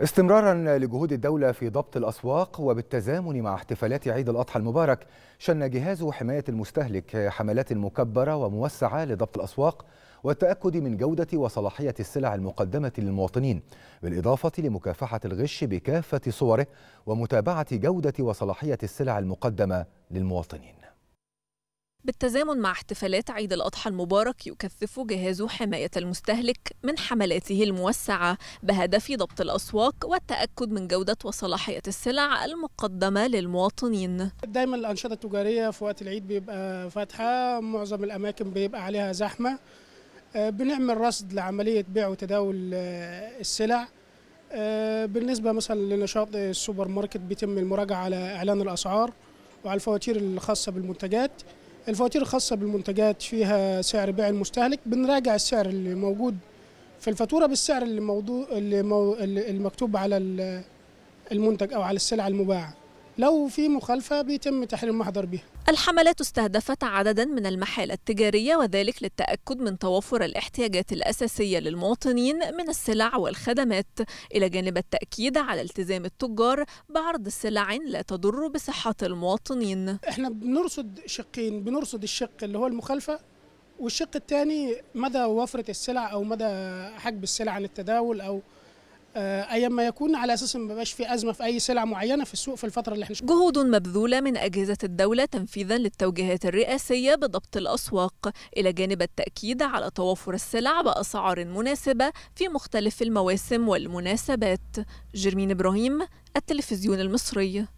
استمرارا لجهود الدولة في ضبط الأسواق وبالتزامن مع احتفالات عيد الأضحى المبارك شن جهاز حماية المستهلك حملات مكبرة وموسعة لضبط الأسواق والتأكد من جودة وصلاحية السلع المقدمة للمواطنين بالإضافة لمكافحة الغش بكافة صوره ومتابعة جودة وصلاحية السلع المقدمة للمواطنين بالتزامن مع احتفالات عيد الأضحى المبارك يكثف جهاز حماية المستهلك من حملاته الموسعة بهدف ضبط الأسواق والتأكد من جودة وصلاحية السلع المقدمة للمواطنين دايما الأنشطة التجارية في وقت العيد بيبقى فاتحة معظم الأماكن بيبقى عليها زحمة آه، بنعمل رصد لعملية بيع وتداول آه، السلع آه، بالنسبة مثلا لنشاط السوبر ماركت بيتم المراجعة على إعلان الأسعار وعلى الفواتير الخاصة بالمنتجات الفواتير الخاصة بالمنتجات فيها سعر بيع المستهلك بنراجع السعر اللي موجود في الفاتورة بالسعر اللي, موضوع اللي مو المكتوب على المنتج أو على السلعة المباعة لو في مخالفة بيتم تحريم محضر بها الحملات استهدفت عددا من المحال التجارية وذلك للتأكد من توافر الاحتياجات الأساسية للمواطنين من السلع والخدمات إلى جانب التأكيد على التزام التجار بعرض سلع لا تضر بصحة المواطنين احنا بنرصد شقين بنرصد الشق اللي هو المخالفة والشق الثاني مدى وفرة السلع أو مدى حجب السلع عن التداول أو آه، ايام ما يكون على اساس ما بقاش في ازمه في اي سلعه معينه في السوق في الفتره اللي احنا جهود مبذوله من اجهزه الدوله تنفيذا للتوجيهات الرئاسيه بضبط الاسواق الى جانب التاكيد على توافر السلع باسعار مناسبه في مختلف المواسم والمناسبات جرمين ابراهيم التلفزيون المصري